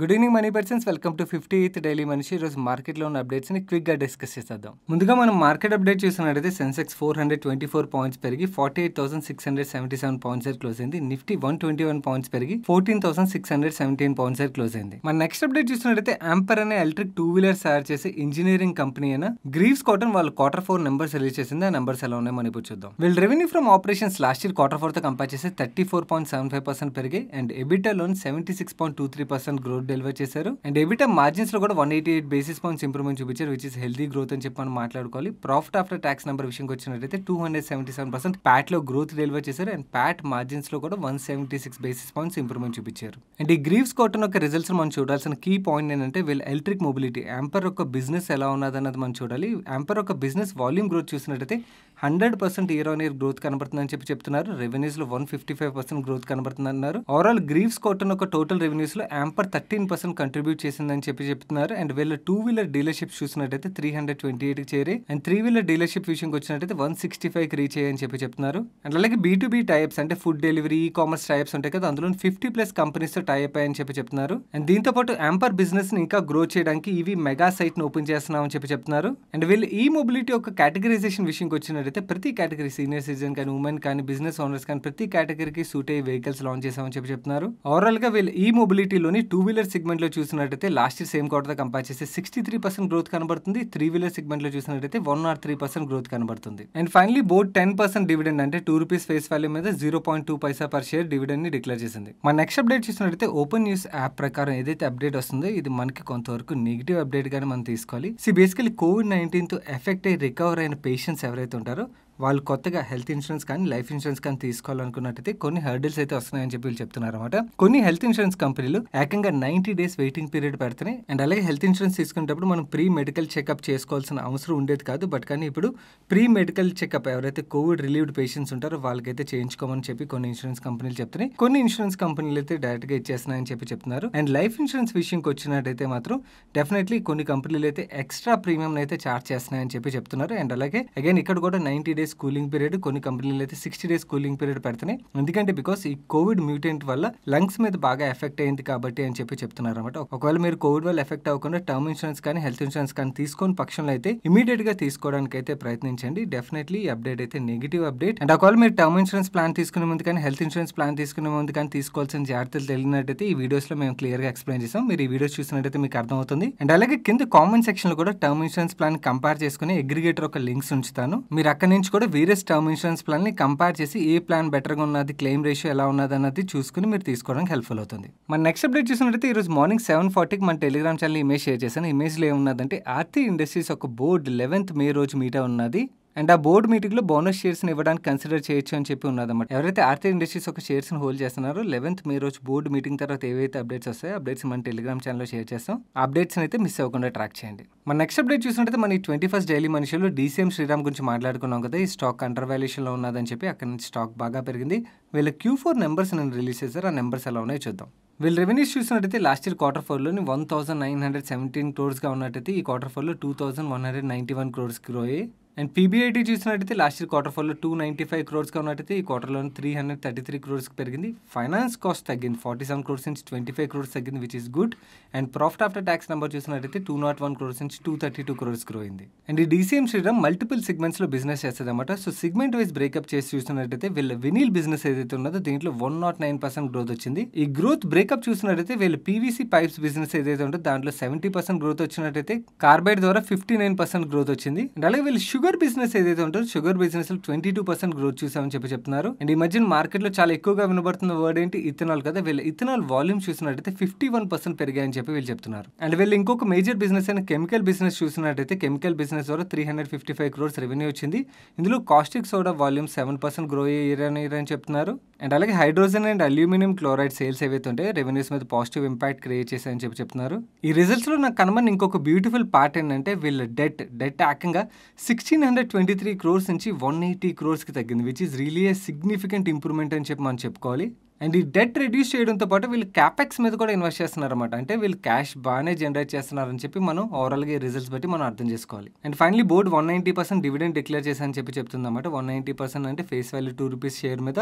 good evening money persons welcome to fifty eighth daily మనిషి ఈరోజు మార్కెట్లో ఉన్న అప్డేట్స్ని క్విక్గా డిస్కస్ చేద్దాం ముందుగా మనం మార్కెట్ అప్డేట్ చూసినట్టయితే Sensex four hundred twenty four points పెరిగి forty eight thousand six hundred seventy seven points దగ్గర క్లోజ్ అయింది Nifty one twenty one points పెరిగి fourteen thousand six hundred seventeen points దగ్గర క్లోజ్ అయింది మన నెక్స్ట్ అప్డేట్ చూసినట్టయితే Ampere అనే ఎలక్ట్రిక్ టూ వీలర్ తయారు చేసే ఇంజనీరింగ్ కంపెనీ అయిన గ్రీవ్స్ కాటన్ వాళ్ళు క్వార్టర్ ఫోర్ నెంబర్స్ రిలీజ్ చేసింది ఆ నెంబర్స్ ఎలా ఉన్నాయి మనం ఇప్పుడు చూద్దాం వీళ్ళ revenue from operations last year quarter తో కంపేర్ చేసి thirty four point seven five percent పెరిగి అండ్ లోన్ seventy six point two three percent growth deliver చేశారు అండ్ ఎబిటా మార్జిన్స్ లో కూడా one eighty eight basis points improvement చూపించారు which is healthy growth అని చెప్పి మనం మాట్లాడుకోవాలి ప్రాఫిట్ ఆఫ్టర్ ట్యాక్స్ నెంబర్ విషయంకి వచ్చినట్టయితే two hundred seventy seven percent PAT లో గ్రోత్ డెలివర్ చేశారు అండ్ ప్యాట్ మార్జిన్స్ లో కూడా one seventy six basis points improvement చూపించారు అండ్ ఈ గ్రీవ్స్ కాటన్ యొక్క రిజల్ట్స్ మనం చూడాల్సిన కీ పాయింట్ ఏంటంటే వీళ్ళ ఎలక్ట్రిక్ మొబిలిటీ ఎంపర్ యొక్క బిజినెస్ ఎలా ఉన్నది అన్నది మనం చూడాలి యాంపర్ యొక్క బిజినెస్ వాల్యూమ్ గ్రోత్ చూసినట్టయితే hundred percent year on year growth కనబడుతుందని చెప్పి చెప్తున్నారు రెవెన్యూస్ లో one fifty five percent growth అన్నారు ఓవరాల్ గ్రీవ్స్ కోటన్ ఒక టోటల్ రెవెన్యూస్ లో యాంపర్ థర్టీన్ పర్సెంట్ కంట్రిబ్యూట్ చేసిందని చెప్పి చెప్తున్నారు అండ్ వీళ్ళ టూ వీలర్ డీలర్షిప్ చూసినట్టయితే త్రీ హండ్రెడ్ ట్వంటీ ఎయిట్ చేరి అండ్ త్రీ వీలర్ డీలర్షిప్ విషయంకి వచ్చినట్టయితే వన్ సిక్స్టీ ఫైవ్ రీచ్ అని చెప్పి చెప్తున్నారు అండ్ అలాగే బీటూబీ టైప్స్ అంటే food delivery e commerce types ఉంటాయి కదా అందులో ఫిఫ్టీ ప్లస్ తో టైప్ అని చెప్పి చెప్తున్నారు అండ్ దీంతో పాటు యాంపర్ ని ఇంకా గ్రో చేయడానికి ఇవి మెగా సైట్ ను ఓపెన్ చేస్తున్నామని చెప్పి చెప్తున్నారు అండ్ వీళ్ళు ఈ మొబిలిటీ యొక్క కేటగరైజేషన్ విషయంకి వచ్చినట్టు అయితే ప్రతి కేటగిరీ సీనియర్ సిటిజన్ కానీ ఉమెన్ కానీ బిజినెస్ ఓనర్స్ కానీ ప్రతి కేటగిరీకి సూట్ అయ్యే వెహికల్స్ లాంచ్ చేశామని చెప్పి చెప్తున్నారు ఓవరాల్ గా వీళ్ళు ఈ మొబిలిటీలోని టూ వీలర్ సెగ్మెంట్ లో చూసినట్టయితే last year same quarter compare చేస్తే సిక్స్టీ త్రీ పర్సెంట్ గ్రోత్ కనబడుతుంది త్రీ వీలర్ సెగ్మెంట్ లో చూసినట్టయితే one or three percent growth కనబడుతుంది and finally board ten percent dividend అంటే టూ రూపీస్ ఫేస్ వాల్యూ మీద zero point two paisa per share dividend ని declare చేసింది మన నెక్స్ట్ అప్డేట్ చూసినట్టయితే ఓపెన్ న్యూస్ యాప్ ప్రకారం ఏదైతే అప్డేట్ వస్తుందో ఇది మనకి కొంతవరకు నెగిటివ్ అప్డేట్ గానే మనం తీసుకోవాలి సి బేసికలీ కోవిడ్ నైన్టీన్ తో ఎఫెక్ట్ అయ్యి రికవర్ అయిన పేషెంట్స్ ఎవరైతే ఉంటారో వాళ్ళు కొత్తగా హెల్త్ ఇన్సూరెన్స్ కానీ లైఫ్ ఇన్సూరెన్స్ కానీ తీసుకోవాలనుకున్నట్టయితే కొన్ని హర్డిల్స్ అయితే వస్తున్నాయని చెప్పి వీళ్ళు చెప్తున్నారు అనమాట కొన్ని హెల్త్ ఇన్సూరెన్స్ కంపెనీలు ఏకంగా నైన్టీ డేస్ వెయిటింగ్ పీరియడ్ పెడుతున్నాయి అండ్ అలాగే హెల్త్ ఇన్సూరెన్స్ తీసుకునేటప్పుడు మనం ప్రీ మెడికల్ చెకప్ చేసుకోవాల్సిన అవసరం ఉండేది కాదు బట్ కానీ ఇప్పుడు ప్రీ మెడికల్ చెకప్ ఎవరైతే కోవిడ్ రిలీవ్డ్ పేషెంట్స్ ఉంటారో వాళ్ళకైతే చేయించుకోమని చెప్పి కొన్ని ఇన్సూరెన్స్ కంపెనీలు చెప్తున్నాయి కొన్ని ఇన్సూరెన్స్ కంపెనీలు అయితే డైరెక్ట్గా ఇచ్చేస్తున్నాయని చెప్పి చెప్తున్నారు అండ్ లైఫ్ ఇన్సూరెన్స్ విషయంకి వచ్చినట్టయితే మాత్రం డెఫినెట్లీ కొన్ని కంపెనీలు అయితే ఎక్స్ట్రా ప్రీమియం అయితే చార్జ్ చేస్తున్నాయని చెప్పి చెప్తున్నారు అండ్ అలాగే అగైన్ ఇక్కడ కూడా ninety days days cooling period కొన్ని కంపెనీలు అయితే సిక్స్టీ డేస్ కూలింగ్ పీరియడ్ పెడుతున్నాయి ఎందుకంటే బికాస్ ఈ కోవిడ్ మ్యూటెంట్ వల్ల లంగ్స్ మీద బాగా ఎఫెక్ట్ అయింది కాబట్టి అని చెప్పి చెప్తున్నారు అనమాట ఒకవేళ మీరు కోవిడ్ వల్ల ఎఫెక్ట్ అవ్వకుండా టర్మ్ ఇన్సూరెన్స్ కానీ హెల్త్ ఇన్సూరెన్స్ కానీ తీసుకొని పక్షంలో అయితే ఇమీడియట్ గా తీసుకోవడానికి అయితే ప్రయత్నించండి డెఫినెట్లీ అప్డేట్ అయితే నెగిటివ్ అప్డేట్ అండ్ ఒకవేళ మీరు టర్మ్ ఇన్సూరెన్స్ ప్లాన్ తీసుకునే ముందు కానీ హెల్త్ ఇన్సూరెన్స్ ప్లాన్ తీసుకునే ముందు కానీ తీసుకోవాల్సిన జాగ్రత్తలు తెలియనట్టయితే ఈ లో మేము క్లియర్గా ఎక్స్ప్లెయిన్ చేసాం మీరు ఈ వీడియోస్ చూసినట్టయితే మీకు అర్థమవుతుంది అండ్ అలాగే కింద కామెంట్ లో కూడా టర్మ్ ఇన్సూరెన్స్ ప్లాన్ కంపేర్ చేసుకుని ఎగ్రిగేటర్ ఒక లింక్స్ ఉంచుతాను మీరు అక్కడ నుంచి కూడా వేరే టర్మ్ ఇన్సూరెన్స్ ప్లాన్ని కంపేర్ చేసి ఏ ప్లాన్ బెటర్గా ఉన్నది క్లెయిమ్ రేషియో ఎలా ఉన్నది అన్నది చూసుకుని మీరు తీసుకోవడానికి హెల్ప్ఫుల్ అవుతుంది మన నెక్స్ట్ అప్డేట్ చూసినట్టయితే ఈరోజు మార్నింగ్ సెవెన్ ఫార్టీకి మన టెలిగ్రామ్ ఛానల్ ఇమేజ్ షేర్ చేశాను ఇమేజ్లో ఏమున్నదంటే ఆర్తి ఇండస్ట్రీస్ ఒక బోర్డు లెవెన్త్ మే రోజు మీట్ ఉన్నది అండ్ ఆ బోర్డు మీటింగ్లో బోనస్ షేర్స్ని ఇవ్వడానికి కన్సిడర్ చేయొచ్చు అని చెప్పి ఉన్నదన్నమాట ఎవరైతే ఆర్థిక ఇండస్ట్రీస్ ఒక షేర్స్ని హోల్డ్ చేస్తున్నారో లెవెన్త్ మీ రోజు బోర్డు మీటింగ్ తర్వాత ఏవైతే అప్డేట్స్ వస్తాయో అప్డేట్స్ మన టెలిగ్రామ్ ఛానల్లో షేర్ చేస్తాం అప్డేట్స్ని అయితే మిస్ అవ్వకుండా ట్రాక్ చేయండి మన నెక్స్ట్ అప్డేట్ చూసినట్టు మన ఈ ట్వంటీ ఫస్ట్ డైలీ మనిషిలో డీసీఎం శ్రీరామ్ గురించి మాట్లాడుకున్నాం కదా ఈ స్టాక్ అండర్ వాల్యుయేషన్లో ఉన్నదని చెప్పి అక్కడ నుంచి స్టాక్ బాగా పెరిగింది వీళ్ళ క్యూ ఫోర్ నెంబర్స్ నేను రిలీజ్ చేశారు ఆ నెంబర్స్ ఎలా ఉన్నాయో చూద్దాం వీళ్ళు రెవెన్యూస్ చూసినట్టయితే లాస్ట్ ఇయర్ క్వార్టర్ ఫోర్లోని one thousand nine hundred seventeen క్రోర్స్గా ఉన్నట్టయితే ఈ క్వార్టర్ ఫోర్లో two thousand one hundred ninety one grow అయ్యి అండ్ పీబీఐటీ చూసినట్టయితే లాస్ట్ ఇయర్ క్వార్టర్ ఫోర్లో టూ నైంటీ ఫైవ్ క్రోర్స్గా ఉన్నట్టయితే ఈ క్వార్టర్లో త్రీ హండ్రెడ్ థర్టీ త్రీ క్రోర్స్కి పెరిగింది ఫైనాన్స్ కాస్ట్ తగ్గింది ఫార్టీ సెవెన్ క్రోర్స్ నుంచి ట్వంటీ ఫైవ్ క్రోర్స్ తగ్గింది which is good and profit after tax number చూసినట్టయితే టూ నాట్ వన్ క్రోర్స్ నుంచి two thirty two crores grow అయింది అండ్ ఈ డీసీఎం శ్రీరామ్ మల్టిపుల్ సెగ్మెంట్స్లో బిజినెస్ చేస్తుందన్నమాట సో సెగ్మెంట్ వైజ్ బ్రేకప్ చేసి చూసినట్టయితే వీళ్ళ వినీల్ బిజినెస్ ఏదైతే ఉన్నదో దీంట్లో one not nine percent growth వచ్చింది ఈ గ్రోత్ బ్రేకప్ చూసినట్టయితే వీళ్ళ పీవీసీ పైప్స్ బిజినెస్ ఏదైతే ఉంటుందో దాంట్లో సెవెంటీ పర్సెంట్ గ్రోత్ వచ్చినట్టయితే కార్బైడ్ ద్వారా ఫిఫ్టీ నైన్ పర్సెంట్ గ్రోత్ వచ్చింది అండ్ అలాగే వీళ్ళు షుగర్ బిజినెస్ ఏదైతే ఉంటుందో షుగర్ బిజినెస్ లో ట్వంటీ టూ పర్సెంట్ గ్రోత్ చూసామని చెప్పి చెప్తున్నారు అండ్ ఈ మధ్యన మార్కెట్ లో చాలా ఎక్కువగా వినబడుతున్న వర్డ్ ఏంటి ఇథనాల్ కదా వీళ్ళ ఇథనాల్ వాల్యూమ్ చూసినట్టయితే ఫిఫ్టీ వన్ పర్సెంట్ పెరిగాయని చెప్పి వీళ్ళు చెప్తున్నారు అండ్ వీళ్ళు ఇంకొక మేజర్ బిజినెస్ అయిన కెమికల్ బిజినెస్ చూసినట్టయితే కెమికల్ బిజినెస్ ద్వారా three hundred fifty five crores revenue వచ్చింది ఇందులో caustic soda volume seven percent grow year అని చెప్తున్నారు అండ్ అలాగే hydrogen and aluminium chloride sales ఏవైతే ఉంటే రెవెన్యూస్ మీద పాజిటివ్ ఇంపాక్ట్ క్రియేట్ చేశాయని చెప్పి చెప్తున్నారు ఈ రిజల్ట్స్లో నాకు కనుమని ఇంకొక బ్యూటిఫుల్ పార్ట్ ఏంటంటే వీళ్ళ డెట్ డెట్ ఏకంగా sixteen hundred twenty three crores నుంచి వన్ ఎయిటీ క్రోర్స్కి తగ్గింది which is really a significant improvement అని చెప్పి మనం చెప్పుకోవాలి అండ్ ఈ డెట్ రెడ్యూస్ చేయడంతో పాటు వీళ్ళు క్యాపెక్స్ మీద కూడా ఇన్వెస్ట్ చేస్తున్నారు అంటే వీళ్ళు క్యాష్ బాగానే జనరేట్ చేస్తున్నారని చెప్పి మనం ఓవరాల్గా రిజల్ట్స్ బట్టి మనం అర్థం చేసుకోవాలి and finally board one ninety percent dividend declare చేశారని చెప్పి చెప్తుంది అనమాట వన్ నైంటీ పర్సెంట్ అంటే face value two rupees share మీద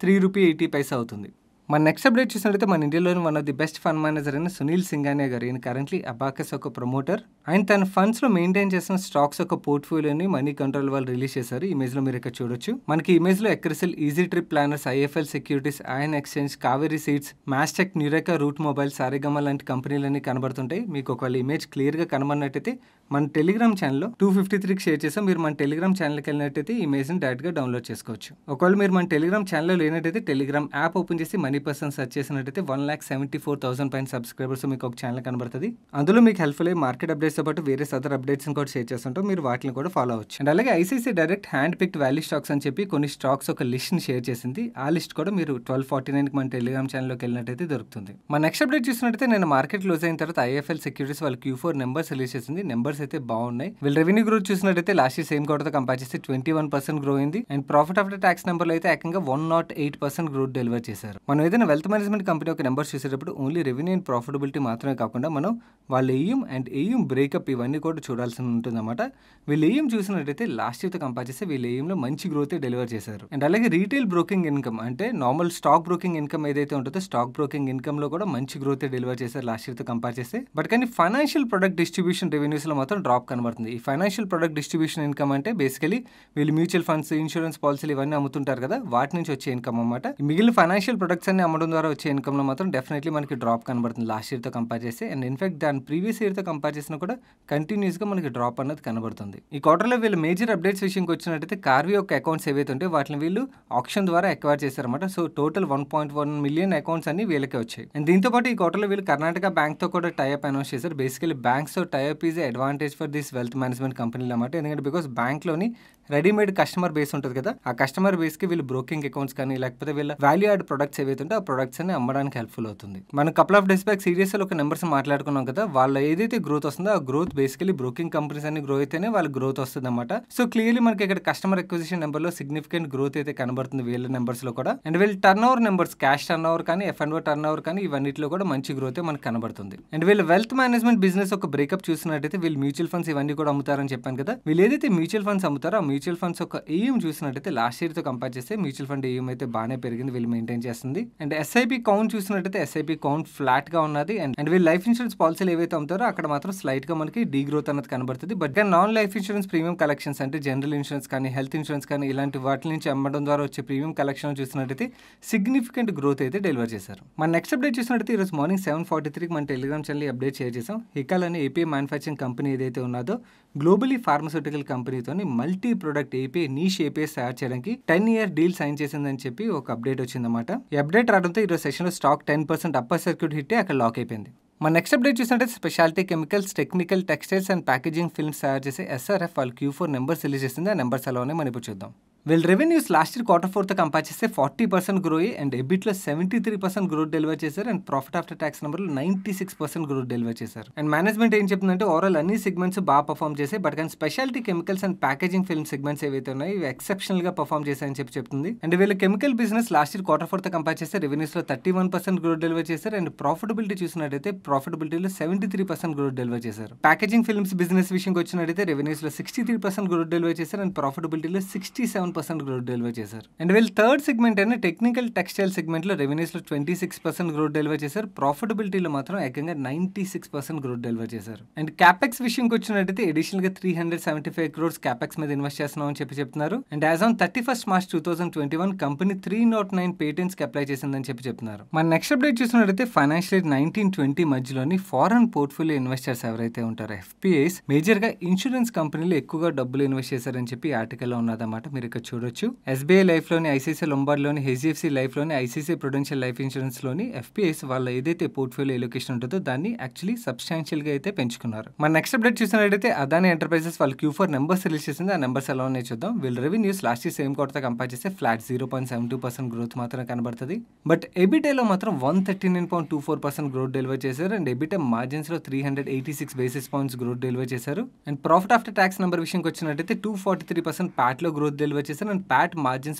త్రీ రూపీ ఎయిటీ పైసా అవుతుంది మన నెక్స్ట్ అప్డేట్ చూసినట్లయితే మన ఇండియాలోని one of the best fund manager అయిన సునీల్ సింగానే గారు ఈయన కరెంట్లీ అబాకస్ ఒక ప్రమోటర్ ఆయన తన ఫండ్స్లో మెయింటైన్ చేసిన స్టాక్స్ ఒక పోర్ట్ఫోలియోని మనీ కంట్రోల్ వాళ్ళు రిలీజ్ చేశారు ఇమేజ్లో మీరు ఇక్కడ చూడొచ్చు మనకి ఇమేజ్లో ఎక్రసెల్ Easy Trip Planners IIFL Securities Ion Exchange Kaveri Seeds Mastek Nureca Route Mobile Saregama లాంటి కంపెనీలన్నీ కనబడుతుంటాయి మీకు ఒకవేళ ఇమేజ్ క్లియర్గా కనబడినట్టయితే మన టెలిగ్రామ్ ఛానల్లో టూ ఫిఫ్టీ త్రీకి షేర్ చేసాం మీరు మన టెలిగ్రామ్ ఛానల్కి వెళ్ళినట్టయితే ఇమేజ్ని డైరెక్ట్గా డౌన్లోడ్ చేసుకోవచ్చు ఒకవేళ మీరు మన టెలిగ్రామ్ ఛానల్లో లేనట్టయితే టెలిగ్రామ్ యాప్ ఓపెన్ చేసి మనీ హండ్రెడ్ పర్సెంట్ సెర్చ్ చేసినట్టయితే one lakh seventy four thousand పైన సబ్స్క్రైబర్స్ మీకు ఒక ఛానల్ కనబడుతుంది అందులో మీకు హెల్ప్ఫుల్ అయ్యి మార్కెట్ అప్డేట్స్తో పాటు వేరే అదర్ అప్డేట్స్ని కూడా షేర్ చేస్తుంటాం మీరు వాటిని కూడా ఫాలో అవచ్చు అండ్ అలాగే ICICI direct hand picked value stocks అని చెప్పి కొన్ని స్టాక్స్ ఒక లిస్ట్ని షేర్ చేసింది ఆ లిస్ట్ కూడా మీరు ట్వెల్వ్ ఫార్టీ నైన్కి మన టెలిగ్రామ్ ఛానల్లోకి వెళ్ళినట్టయితే దొరుకుతుంది మన నెక్స్ట్ అప్డేట్ చూసినట్టయితే నేను మార్కెట్ క్లోజ్ అయిన తర్వాత ఐఎఫ్ఎల్ సెక్యూరిటీస్ వాళ్ళు క్యూ ఫోర్ నెంబర్స్ రిలీజ్ చేసింది నెంబర్స్ అయితే బాగున్నాయి వీళ్ళు రెవెన్యూ గ్రోత్ చూసినట్టయితే లాస్ట్ ఇయర్ సేమ్ క్వార్టర్తో కంపేర్ చేస్తే ట్వంటీ వన్ పర్సెంట్ గ్రో అయింది and profit after tax number అయితే ఏకంగా one not eight percent growth deliver చేశారు మనం ఏదైనా వెల్త్ మేనేజ్మెంట్ కంపెనీ ఒక నెంబర్స్ చూసేటప్పుడు ఓన్లీ రెవెన్యూ అండ్ ప్రాఫిటబిలిటీ మాత్రమే కాకుండా మనం వాళ్ళ ఏఎం అండ్ ఏఎం బ్రేకప్ ఇవన్నీ కూడా చూడాల్సి ఉంటుందన్నమాట వీళ్ళు ఏఎం చూసినట్టయితే లాస్ట్ ఇయర్తో కంపేర్ చేస్తే వీళ్ళ ఏఎంలో మంచి గ్రోత్ డెలివర్ చేశారు అండ్ అలాగే రీటైల్ బ్రోకింగ్ ఇన్కమ్ అంటే నార్మల్ స్టాక్ బ్రోకింగ్ ఇన్కమ్ ఏదైతే ఉంటుందో స్టాక్ బ్రోకింగ్ ఇన్కమ్లో కూడా మంచి గ్రోత్ డెలివర్ చేశారు లాస్ట్ ఇయర్తో కంపేర్ చేస్తే బట్ కానీ ఫైనాన్షియల్ ప్రొడక్ట్ డిస్ట్రిబ్యూషన్ రెవెన్యూస్లో మాత్రం డ్రాప్ కనబడుతుంది ఈ ఫైనాన్షియల్ ప్రొడక్ట్ డిస్ట్రిబ్యూషన్ ఇన్కమ్ అంటే బేసికలీ వీళ్ళు మ్యూచువల్ ఫండ్స్ ఇన్సూరెన్స్ పాలసీలు ఇవన్నీ అమ్ముతుంటారు కదా వాటి నుంచి వచ్చే ఇన్కమ్ అనమాట మిగిలిన ఫైనాన్షియల్ ప్రొడక్ట్స్ దాన్ని అమ్మడం ద్వారా వచ్చే ఇన్కమ్లో మాత్రం డెఫినెట్లీ మనకి డ్రాప్ కనబడుతుంది లాస్ట్ ఇయర్తో కంపేర్ చేస్తే అండ్ ఇన్ఫాక్ట్ దాని ప్రీవియస్ ఇయర్తో కంపేర్ చేసినా కూడా కంటిన్యూస్గా మనకి డ్రాప్ అన్నది కనబడుతుంది ఈ క్వార్టర్లో వీళ్ళు మేజర్ అప్డేట్స్ విషయంకి వచ్చినట్టయితే కార్వి యొక్క అకౌంట్స్ ఏవైతే ఉంటే వాటిని వీళ్ళు ఆప్షన్ ద్వారా ఎక్వైర్ చేశారన్నమాట so total one point one million accounts అన్ని వీళ్ళకే వచ్చాయి అండ్ దీంతో పాటు ఈ క్వార్టర్లో వీళ్ళు కర్ణాటక బ్యాంక్తో కూడా టైప్ అనౌన్స్ చేశారు basically banks tie-up is advantage for this wealth management కంపెనీలు అన్నమాట ఎందుకంటే బికాస్ బ్యాంక్లోని రెడీమేడ్ కస్టమర్ బేస్ ఉంటుంది కదా ఆ కస్టమర్ బేస్ కి వీళ్ళు బ్రోకింగ్ అకౌంట్స్ కానీ లేకపోతే వీళ్ళ వాల్యూ యాడ్ ప్రొడక్ట్స్ ఏవైతే ఆ ప్రొడక్ట్స్ అని అమ్మడానికి హెల్ప్ఫుల్ అవుతుంది మనం couple of days back serious ఒక నెంబర్స్ మాట్లాడుకున్నాం కదా వాళ్ళ ఏదైతే గ్రోత్ వస్తుందో ఆ గ్రోత్ బేసికలీ బ్రోకింగ్ కంపెనీస్ అన్ని గ్రో అయితేనే వాళ్ళ గ్రోత్ వస్తుంది అనమాట సో క్లియర్లీ మనకి ఇక్కడ కస్టమర్ ఎక్విజిషన్ నెంబర్ లో సిగ్నిఫికెంట్ గ్రోత్ అయితే కనబడుతుంది వీళ్ళ నెంబర్స్ లో కూడా అండ్ వీళ్ళ turnover numbers cash turnover కానీ ఎఫ్ అండ్ టర్న్ ఓవర్ కానీ ఇవన్నిటిలో కూడా మంచి గ్రోత్ మనకు కనబడుతుంది అండ్ వీళ్ళ వెల్త్ మేనేజ్మెంట్ బిజినెస్ ఒక బ్రేకప్ చూసినట్టయితే వీళ్ళు మ్యూచువల్ ఫండ్స్ ఇవన్నీ కూడా అమ్ముతారని చెప్పాను కదా వీళ్ళు ఏదైతే మ్యూచువల్ ఫండ్స్ అమ్ముతారో ఆ మ్యూచువల్ ఫండ్స్ యొక్క ఈఎం చూసినట్టయితే లాస్ట్ ఇయర్తో కంపేర్ చేస్తే మ్యూచువల్ ఫండ్ ఈఎం అయితే బాగానే పెరిగింది వీళ్ళు మెయింటైన్ చేస్తుంది అండ్ ఎస్ఐపి కౌంట్ చూసినట్టయితే ఎస్ఐపి కౌంట్ ఫ్లాట్గా ఉన్నది అండ్ అండ్ వీళ్ళు లైఫ్ ఇన్సూరెన్స్ పాలసీలు ఏవైతే అమ్ముతారో అక్కడ మాత్రం స్లైట్గా మనకి డీ గ్రోత్ అనేది కనబడుతుంది but non life insurance premium collections అంటే జనరల్ ఇన్సూరెన్స్ కానీ హెల్త్ ఇన్సూరెన్స్ కానీ ఇలాంటి వాటి నుంచి అమ్మడం ద్వారా వచ్చే ప్రీమియం కలెక్షన్ చూసినట్టయితే సిగ్నిఫికెంట్ గ్రోత్ అయితే డెలివర్ చేశారు మన నెక్స్ట్ అప్డేట్ చూసినట్టయితే ఈరోజు మార్నింగ్ సెవెన్ ఫార్టీ త్రీకి మన టెలిగ్రామ్ ఛానల్ అప్డేట్ షేర్ చేసాం హికాల్ అనే ఏపీ మ్యానుఫ్యాక్చరింగ్ కంపెనీ ఏదైతే ఉన్నదో గ్లోబలీ ఫార్మస్యూటికల్ కంపెనీతో multi product API niche APIs తయారు చేయడానికి టెన్ ఇయర్ డీల్ సైన్ చేసిందని చెప్పి ఒక అప్డేట్ వచ్చింది అనమాట అప్డేట్ రావడంతో ఈరోజు సెషన్లో stock ten percent upper circuit hit అక్కడ లాక్ అయిపోయింది మన నెక్స్ట్ అప్డేట్ చూసినట్టు speciality chemicals technical textiles and packaging films తయారు చేసే ఎస్ఆర్ఎఫ్ వాళ్ళు క్యూ ఫోర్ నెంబర్స్ రిలీజ్ చేసింది ఆ నెంబర్స్ అలానే మనం ఇప్పుడు చూద్దాం వీళ్ళ రెవెన్యూస్ లాస్ట్ ఇయర్ క్వార్టర్ ఫోర్తో కంపేర్ చేస్తే ఫార్టీ పర్సెంట్ గ్రో అయ్యి అండ్ ఎబిట్లో seventy three percent growth deliver చేశారు అండ్ ప్రాఫిట్ ఆఫ్టర్ ట్యాక్స్ నెంబర్లో ninety six percent growth deliver చేశారు అండ్ మేనేజ్మెంట్ ఏం చెప్తుందంటే ఓవరాల్ అన్ని సెగ్మెంట్స్ బాగా పర్ఫామ్ చేసాయి బట్ కానీ speciality chemicals and packaging film segments ఏవైతే ఉన్నాయో ఇవి ఎక్సెప్షనల్ గా పర్ఫామ్ చేశాయని చెప్పి చెప్తుంది అండ్ వీళ్ళ chemical business last year quarter ఫోర్తో కంపేర్ చేస్తే రెవెన్యూస్లో thirty one percent growth deliver చేశారు అండ్ ప్రాఫిటబిలిటీ చూసినట్టయితే ప్రాఫిటబిలిటీలో seventy three percent growth deliver చేశారు ప్యాకేజింగ్ ఫిల్మ్స్ బిజినెస్ విషయంకి వచ్చినట్టయితే రెవెన్యూస్లో sixty three percent growth deliver చేశారు అండ్ ప్రాఫిటబిలిటీలో sixty seven percent growth deliver చేశారు అండ్ వీళ్ళు థర్డ్ సెగ్మెంట్ అయిన టెక్నికల్ టెక్స్టైల్ సెగ్మెంట్లో రెవెన్యూస్లో twenty six percent growth deliver చేశారు ప్రాఫిటబిలిటీలో మాత్రం ఏకంగా ninety six percent growth deliver చేశారు అండ్ క్యాపెక్స్ విషయంకి వచ్చినట్టయితే ఎడిషనల్గా three hundred seventy five crores capex మీద ఇన్వెస్ట్ చేస్తున్నాం అని చెప్పి చెప్తున్నారు and as on thirty first March two thousand twenty one company three nought nine పేటెంట్స్కి అప్లై చేసిందని చెప్పి చెప్తున్నారు మన నెక్స్ట్ అప్డేట్ చూసినట్టయితే ఫైనాన్షియల్ నైన్టీన్ ట్వంటీ మధ్యలోని ఫారెన్ పోర్ట్ఫోలియో ఇన్వెస్టర్స్ ఎవరైతే ఉంటారో ఎఫ్పిఐస్ మేజర్గా ఇన్సూరెన్స్ కంపెనీలు ఎక్కువగా డబ్బులు ఇన్వెస్ట్ చేశారని చెప్పి ఆర్టికల్లో ఉన్నదన్నమాట మీరు ఇక్కడ చూడొచ్చు ఎస్బీఐ లైఫ్లోని ఐసీసీ లొంబార్డ్లోని లైఫ్ లైఫ్లోని ఐసీసీ ప్రొడెన్షియల్ లైఫ్ ఇన్సూరెన్స్లోని ఎఫ్పీఎస్ వాళ్ళ ఏదైతే పోర్ట్ఫోలియో ఎలొకేషన్ ఉంటుందో దాన్ని యాక్చువల్లీ సబ్స్టాన్షియల్గా అయితే పెంచుకున్నారు మన నెక్స్ట్ అప్డేట్ చూసినట్టయితే అదాని ఎంటర్ప్రైజెస్ వాళ్ళు క్యూ ఫోర్ నెంబర్స్ రిలీజ్ చేసింది ఆ నెంబర్స్ ఎలా ఉన్నాయి చూద్దాం వీళ్ళ రెవెన్యూస్ లాస్ట్ ఇయర్ సేమ్ క్వార్టర్తో కంపేర్ చేస్తే flat zero point seven two percent growth మాత్రం కనబడుతుంది బట్ ఎబిటేలో మాత్రం one thirty nine point two four percent growth deliver చేశారు అండ్ ఎబిటే మార్జిన్స్లో three hundred eighty six basis points growth deliver చేశారు and profit after tax number విషయంకి వచ్చినట్టయితే two forty three percent ప్యాట్లో growth deliver చేశారు and PAT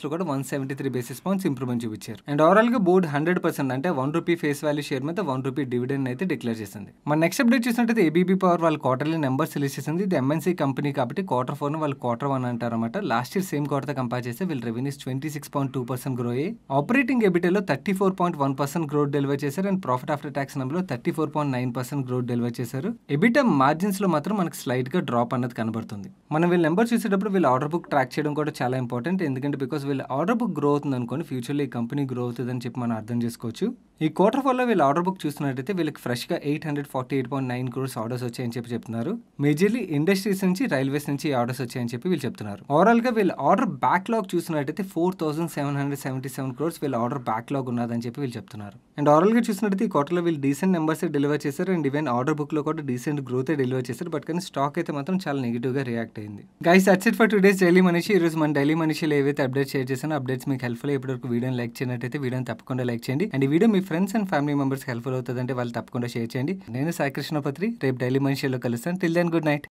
లో కూడా one seventy three basis points improvement చూపించారు and గా బోర్డు హండ్రెడ్ పర్సెంట్ అంటే one rupee face value share మీద వన్ రూపీ డివిడెండ్ అయితే డిక్లేర్ చేసింది మన నెక్స్ట్ అప్డేట్ చూసినట్టయితే ఏబీబీ పవర్ వాళ్ళ క్వార్టర్లీ నెంబర్స్ రిలీజ్ చేసింది ఇది ఎంఎన్సీ కంపెనీ కాబట్టి క్వార్టర్ ఫోర్ వాళ్ళు క్వార్టర్ వన్ అంటారు అనమాట last year same quarter compare చేస్తే వీళ్ళ revenues twenty six point two percent grow అయ్యి ఆపరేటింగ్ లో thirty four point one percent growth deliver చేశారు and profit after tax number లో thirty four point nine percent growth deliver చేశారు EBITDA margins లో మాత్రం మనకు స్లైట్ గా డ్రాప్ అన్నది కనబడుతుంది మనం వీళ్ళ నెంబర్ చూసేటప్పుడు వీళ్ళ ఆర్డర్ బుక్ ట్రాక్ చేయడం కూడా చాలా ఇంపార్టెంట్ ఎందుకంటే బికాస్ వీళ్ళ ఆర్డర్ బుక్ గ్రో అవుతుంది అనుకోండి ఫ్యూచర్లో ఈ కంపెనీ గ్రో అవుతుందని చెప్పి మనం అర్థం చేసుకోవచ్చు ఈ క్వార్టర్ లో వీళ్ళ ఆర్డర్ బుక్ చూస్తున్నట్టయితే వీళ్ళకి ఫ్రెష్ గా eight hundred forty eight point nine crores orders వచ్చాయని చెప్పి చెప్తున్నారు మేజర్లీ ఇండస్ట్రీస్ నుంచి రైల్వేస్ నుంచి ఆర్డర్స్ వచ్చాయని చెప్పి వీళ్ళు చెప్తున్నారు గా వీళ్ళ ఆర్డర్ బ్యాక్లాగ్ చూసినట్టయితే four thousand seven hundred seventy seven crores వీళ్ళ ఆర్డర్ బ్యాక్లాగ్ ఉన్నదని చెప్పి వీళ్ళు చెప్తున్నారు అండ్ గా చూసినట్టయితే ఈ క్వార్టర్లో వీళ్ళు డీసెంట్ నెంబర్స్ డెలివర్ చేశారు అండ్ ఈవెన్ ఆర్డర్ లో కూడా డీసెంట్ గ్రోత్ డెలివర్ చేశారు బట్ కానీ స్టాక్ అయితే మాత్రం చాలా నెగిటివ్ గా రియాక్ట్ అయింది guys that's it for today's daily మనిషి రోజు మన డైలీ మనిషిలో ఏవైతే అప్డేట్స్ షేర్ చేశానో అప్డేట్స్ మీకు హెల్ప్ఫుల్ ఇప్పటివరకు వీడియోని లైక్ చేయనట్టయితే వీడియోని తప్పకుండా లైక్ చేయండి అండ్ వీడియో మీ friends and family members helpful అవుతుందంటే వాళ్ళు తప్పకుండా షేర్ చేయండి నేను సాయి కృష్ణపత్రి రేపు డైలీ మనిషిలో కలుస్తాను టిల్ దెన్ గుడ్ నైట్